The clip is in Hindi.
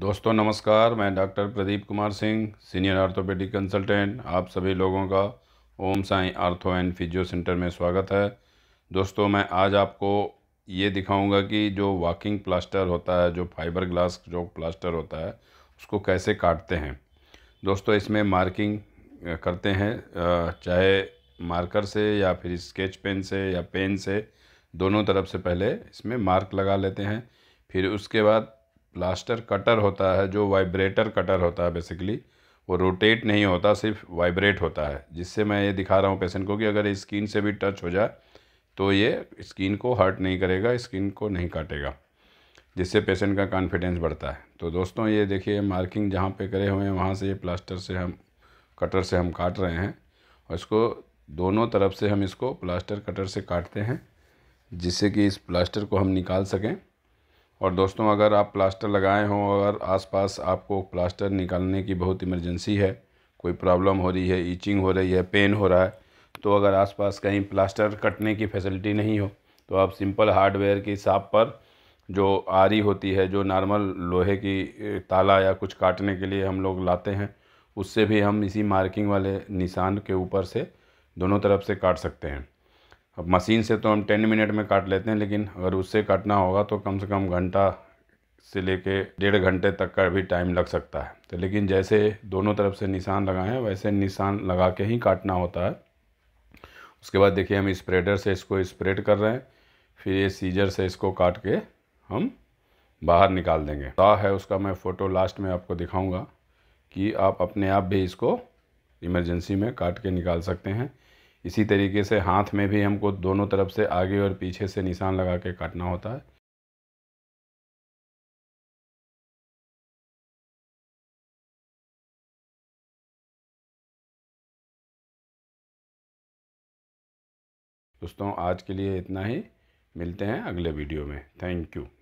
दोस्तों नमस्कार मैं doctor Pradeep Kumar Singh senior orthopaedic consultant आप सभी लोगों का Om Sai ortho and physio centre में स्वागत है दोस्तों मैं आज आपको ये दिखाऊंगा कि जो वॉकिंग प्लास्टर होता है जो फाइबर ग्लास जो प्लास्टर होता है उसको कैसे काटते हैं दोस्तों इसमें मार्किंग करते हैं चाहे मार्कर से या फिर स्केच पेन से या पेन से दोनों तरफ से पहले इसमें मार्क लगा लेते हैं फिर उसके बाद प्लास्टर कटर होता है जो वाइब्रेटर कटर होता है बेसिकली वो रोटेट नहीं होता सिर्फ वाइब्रेट होता है जिससे मैं ये दिखा रहा हूँ पेशेंट को कि अगर स्किन से भी टच हो जाए तो ये स्किन को हर्ट नहीं करेगा स्किन को नहीं काटेगा जिससे पेशेंट का कॉन्फिडेंस बढ़ता है तो दोस्तों ये देखिए मार्किंग जहाँ पे करे हुए हैं वहाँ से ये प्लास्टर से हम कटर से हम काट रहे हैं और इसको दोनों तरफ से हम इसको प्लास्टर कटर से काटते हैं जिससे कि इस प्लास्टर को हम निकाल सकें और दोस्तों अगर आप प्लास्टर लगाए हों और आसपास आपको प्लास्टर निकालने की बहुत इमरजेंसी है कोई प्रॉब्लम हो रही है ईचिंग हो रही है पेन हो रहा है तो अगर आसपास कहीं प्लास्टर कटने की फैसिलिटी नहीं हो तो आप सिंपल हार्डवेयर की साप पर जो आरी होती है जो नॉर्मल लोहे की ताला या कुछ काटने के लिए हम लोग लाते हैं उससे भी हम इसी मार्किंग वाले निशान के ऊपर से दोनों तरफ से काट सकते हैं अब मशीन से तो हम टेन मिनट में काट लेते हैं लेकिन अगर उससे काटना होगा तो कम से कम घंटा से लेके डेढ़ घंटे तक का भी टाइम लग सकता है तो लेकिन जैसे दोनों तरफ से निशान लगाए हैं वैसे निशान लगा के ही काटना होता है उसके बाद देखिए हम स्प्रेडर से इसको स्प्रेड कर रहे हैं फिर ये सीजर से इसको काट के हम बाहर निकाल देंगे सा है उसका मैं फ़ोटो लास्ट में आपको दिखाऊंगा कि आप अपने आप भी इसको इमरजेंसी में काट के निकाल सकते हैं इसी तरीके से हाथ में भी हमको दोनों तरफ से आगे और पीछे से निशान लगा के काटना होता है दोस्तों आज के लिए इतना ही मिलते हैं अगले वीडियो में थैंक यू